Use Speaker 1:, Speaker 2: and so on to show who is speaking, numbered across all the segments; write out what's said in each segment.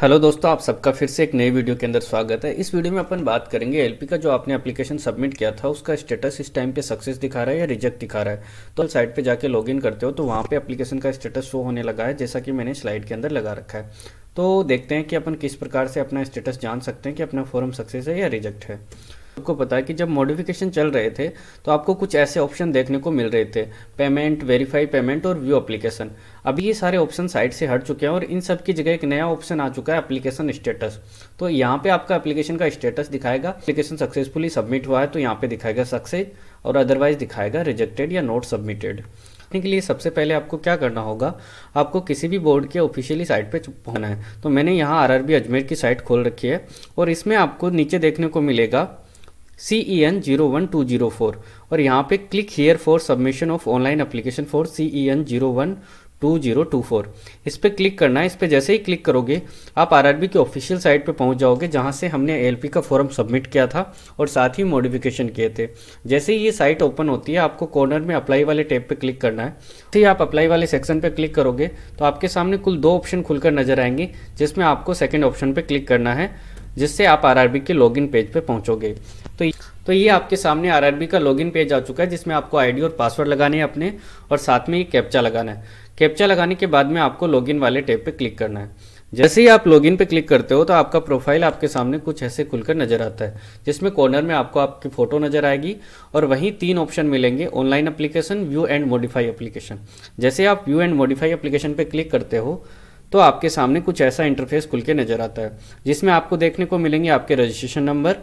Speaker 1: hello दोस्तों आप सबका फिर से एक नई वीडियो के अंदर स्वागत है इस वीडियो में अपन बात करेंगे एलपी का जो आपने एप्लीकेशन सबमिट किया था उसका स्टेटस इस टाइम पे सक्सेस दिखा रहा है या रिजेक्ट दिखा रहा है तो साइट पे जाके लॉगिन करते हो तो वहाँ पे एप्लीकेशन का स्टेटस शो होने लगा है जैसा कि मैंने स्लाइड के अंदर लगा रखा है तो देखते हैं कि अपन किस प्रकार से अपना स्टेटस जान सकते हैं कि अपना फॉर्म सक्सेस है या रिजेक्ट है आपको पता है कि जब मॉडिफिकेशन चल रहे थे तो आपको कुछ ऐसे ऑप्शन देखने को मिल रहे थे पेमेंट वेरीफाई पेमेंट और व्यू एप्लीकेशन अभी ये सारे ऑप्शन साइट से हट चुके हैं और इन सब की जगह एक नया ऑप्शन आ चुका है एप्लीकेशन स्टेटस तो यहाँ पे आपका एप्लीकेशन का स्टेटस दिखाएगा एप्लीकेशन सक्सेसफुली सबमिट हुआ है तो यहाँ पे दिखाएगा सक्सेस और अदरवाइज दिखाएगा रिजेक्टेड या नोट सबमिटेड के लिए सबसे पहले आपको क्या करना होगा आपको किसी भी बोर्ड के ऑफिशियली साइट पे पहुंचना है तो मैंने यहाँ आरआरबी अजमेर की साइट खोल रखी है और इसमें आपको नीचे देखने को मिलेगा C E N zero one two zero four और यहाँ पे click here for submission of online application for C E N zero one two zero two four इस पर क्लिक करना है इस पर जैसे ही क्लिक करोगे आप आर आर बी की ऑफिशियल साइट पर पहुँच जाओगे जहाँ से हमने एल पी का फॉर्म सबमिट किया था और साथ ही मॉडिफिकेशन किए थे जैसे ही ये साइट ओपन होती है आपको कॉर्नर में अप्लाई वाले टैब पर क्लिक करना है तो ही आप अप्लाई वाले सेक्शन पर क्लिक करोगे तो आपके सामने कुल दो ऑप्शन खुलकर नजर आएंगे जिसमें आपको सेकेंड ऑप्शन पर क्लिक करना है जिससे आप आर आर बी के लॉगिन पेज पर पहुँचोगे तो तो ये आपके सामने आर का लॉगिन पेज आ चुका है जिसमें आपको आईडी और पासवर्ड लगाने हैं अपने और साथ में ये कैप्चा लगाना है कैप्चा लगाने के बाद में आपको लॉगिन वाले टैब पे क्लिक करना है जैसे ही आप लॉगिन पे क्लिक करते हो तो आपका प्रोफाइल आपके सामने कुछ ऐसे खुलकर नजर आता है जिसमें कॉर्नर में आपको आपकी फोटो नजर आएगी और वहीं तीन ऑप्शन मिलेंगे online application view and modify application जैसे आप व्यू एंड मॉडिफाई एप्लीकेशन पे क्लिक करते हो तो आपके सामने कुछ ऐसा इंटरफेस खुल के नज़र आता है जिसमें आपको देखने को मिलेंगे आपके रजिस्ट्रेशन नंबर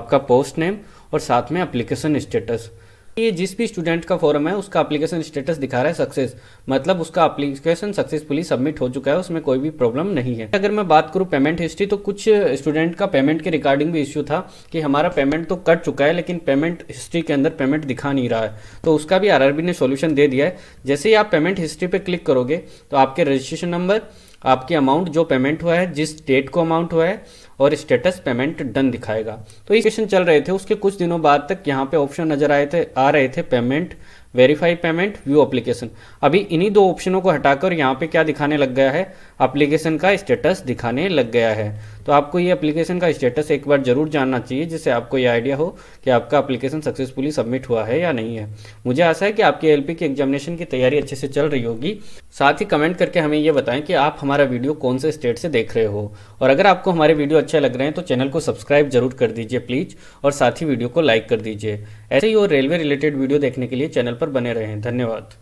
Speaker 1: आपका पोस्ट नेम और साथ में अप्लीकेशन स्टेटस ये जिस भी स्टूडेंट का फॉर्म है उसका एप्लीकेशन स्टेटस दिखा रहा है सक्सेस मतलब उसका एप्लीकेशन सक्सेसफुली सबमिट हो चुका है उसमें कोई भी प्रॉब्लम नहीं है अगर मैं बात करूँ पेमेंट हिस्ट्री तो कुछ स्टूडेंट का पेमेंट के रिगार्डिंग भी इश्यू था कि हमारा पेमेंट तो कट चुका है लेकिन पेमेंट हिस्ट्री के अंदर पेमेंट दिखा नहीं रहा है तो उसका भी आर ने सोल्यूशन दे दिया है जैसे ही आप पेमेंट हिस्ट्री पर क्लिक करोगे तो आपके रजिस्ट्रेशन नंबर आपके अमाउंट जो पेमेंट हुआ है जिस डेट को अमाउंट हुआ है और स्टेटस पेमेंट डन दिखाएगा तो ये क्वेश्चन चल रहे थे उसके कुछ दिनों बाद तक यहाँ पे ऑप्शन नजर आए थे आ रहे थे payment verify payment view application अभी इन्हीं दो ऑप्शनों को हटाकर यहाँ पे क्या दिखाने लग गया है एप्लीकेशन का स्टेटस दिखाने लग गया है तो आपको ये एप्लीकेशन का स्टेटस एक बार जरूर जानना चाहिए जिससे आपको ये आइडिया हो कि आपका एप्लीकेशन सक्सेसफुली सबमिट हुआ है या नहीं है मुझे आशा है कि आपकी एल की एग्जामिनेशन की तैयारी अच्छे से चल रही होगी साथ ही कमेंट करके हमें ये बताएं कि आप हमारा वीडियो कौन से स्टेट से देख रहे हो और अगर आपको हमारे वीडियो अच्छे लग रहे हैं तो चैनल को सब्सक्राइब जरूर कर दीजिए प्लीज़ और साथ ही वीडियो को लाइक कर दीजिए ऐसे ही और रेलवे रिलेटेड वीडियो देखने के लिए चैनल पर बने रहें धन्यवाद